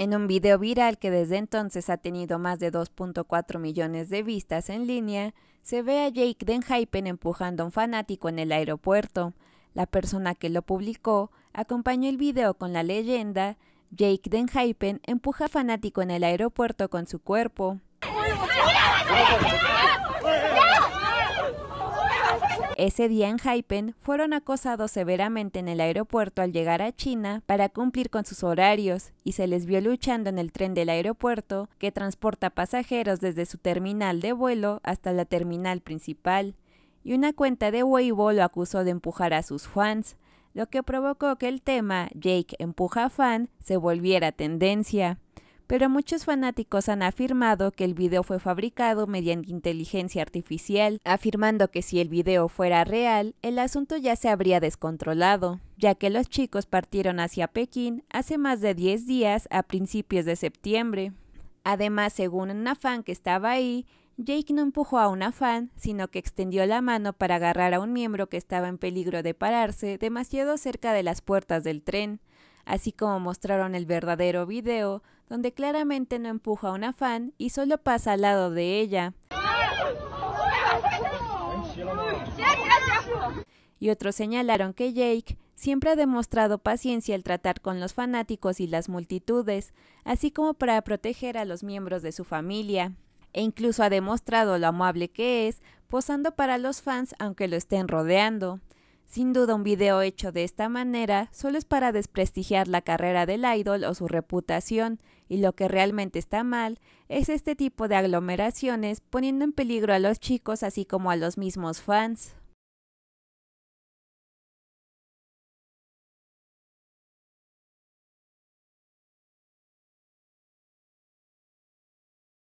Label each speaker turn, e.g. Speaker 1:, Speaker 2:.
Speaker 1: En un video viral que desde entonces ha tenido más de 2.4 millones de vistas en línea, se ve a Jake Den Hypen empujando a un fanático en el aeropuerto. La persona que lo publicó acompañó el video con la leyenda Jake Den Hypen empuja a fanático en el aeropuerto con su cuerpo. Ese día en Haipen fueron acosados severamente en el aeropuerto al llegar a China para cumplir con sus horarios y se les vio luchando en el tren del aeropuerto que transporta pasajeros desde su terminal de vuelo hasta la terminal principal. Y una cuenta de Weibo lo acusó de empujar a sus fans, lo que provocó que el tema Jake empuja a fan se volviera tendencia pero muchos fanáticos han afirmado que el video fue fabricado mediante inteligencia artificial, afirmando que si el video fuera real, el asunto ya se habría descontrolado, ya que los chicos partieron hacia Pekín hace más de 10 días a principios de septiembre. Además, según una fan que estaba ahí, Jake no empujó a una fan, sino que extendió la mano para agarrar a un miembro que estaba en peligro de pararse demasiado cerca de las puertas del tren. Así como mostraron el verdadero video, donde claramente no empuja a una fan y solo pasa al lado de ella. Y otros señalaron que Jake siempre ha demostrado paciencia al tratar con los fanáticos y las multitudes, así como para proteger a los miembros de su familia. E incluso ha demostrado lo amable que es, posando para los fans aunque lo estén rodeando. Sin duda un video hecho de esta manera solo es para desprestigiar la carrera del idol o su reputación, y lo que realmente está mal es este tipo de aglomeraciones poniendo en peligro a los chicos así como a los mismos fans.